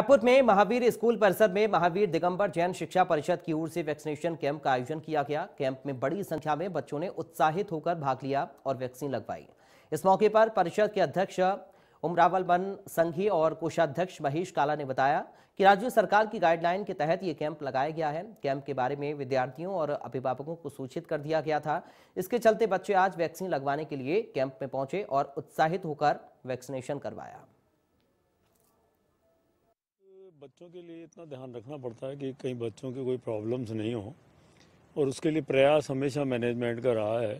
रायपुर में महावीर स्कूल परिसर में महावीर दिगंबर जैन शिक्षा परिषद की ओर से वैक्सीनेशन कैंप का आयोजन किया गया कैंप में बड़ी संख्या में बच्चों ने उत्साहित होकर भाग लिया और वैक्सीन लगवाई इस मौके पर परिषद के अध्यक्ष उमरावल बन संघी और कोषाध्यक्ष महेश काला ने बताया कि राज्य सरकार की गाइडलाइन के तहत ये कैंप लगाया गया है कैंप के बारे में विद्यार्थियों और अभिभावकों को सूचित कर दिया गया था इसके चलते बच्चे आज वैक्सीन लगवाने के लिए कैंप में पहुंचे और उत्साहित होकर वैक्सीनेशन करवाया बच्चों के लिए इतना ध्यान रखना पड़ता है कि कहीं बच्चों की कोई प्रॉब्लम्स नहीं हो और उसके लिए प्रयास हमेशा मैनेजमेंट का रहा है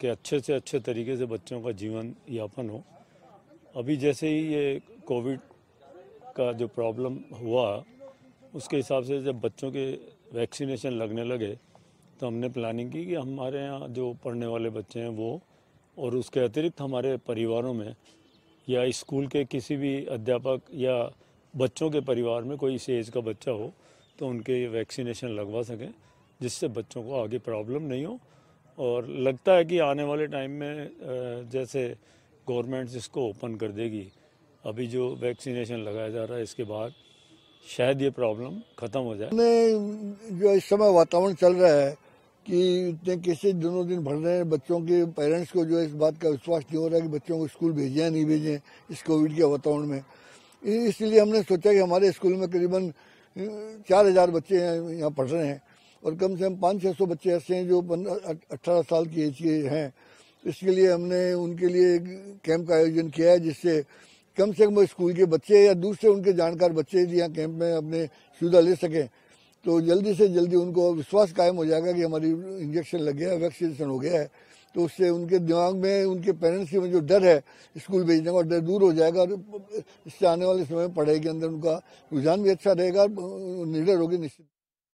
कि अच्छे से अच्छे तरीके से बच्चों का जीवन यापन हो अभी जैसे ही ये कोविड का जो प्रॉब्लम हुआ उसके हिसाब से जब बच्चों के वैक्सीनेशन लगने लगे तो हमने प्लानिंग की कि हमारे यहाँ जो पढ़ने वाले बच्चे हैं वो और उसके अतिरिक्त हमारे परिवारों में या स्कूल के किसी भी अध्यापक या बच्चों के परिवार में कोई इसी एज का बच्चा हो तो उनके वैक्सीनेशन लगवा सकें जिससे बच्चों को आगे प्रॉब्लम नहीं हो और लगता है कि आने वाले टाइम में जैसे गवर्नमेंट इसको ओपन कर देगी अभी जो वैक्सीनेशन लगाया जा रहा है इसके बाद शायद ये प्रॉब्लम ख़त्म हो जाए जो इस समय वातावरण चल रहा है कि इतने कैसे दोनों दिन भर रहे हैं बच्चों के पेरेंट्स को जो इस बात का विश्वास नहीं हो रहा है कि बच्चों को स्कूल भेजें या नहीं भेजें इस कोविड के वातावरण में इसलिए हमने सोचा कि हमारे स्कूल में करीबन चार हज़ार बच्चे हैं यहाँ पढ़ रहे हैं और कम से कम पाँच छः सौ बच्चे ऐसे हैं जो अट्ठारह साल की एज के हैं इसके लिए हमने उनके लिए कैंप का आयोजन किया है जिससे कम से कम स्कूल के बच्चे या दूसरे उनके जानकार बच्चे यहाँ कैंप में अपने सुविधा ले सकें तो जल्दी से जल्दी उनको विश्वास कायम हो जाएगा कि हमारी इंजेक्शन लग गया है वैक्सीनेशन हो गया है तो उससे उनके दिमाग में उनके पेरेंट्स के में जो डर है स्कूल भेजने का डर दूर हो जाएगा और इससे आने वाले समय में पढ़ाई के अंदर उनका रुझान भी अच्छा रहेगा निडर होगी निश्चित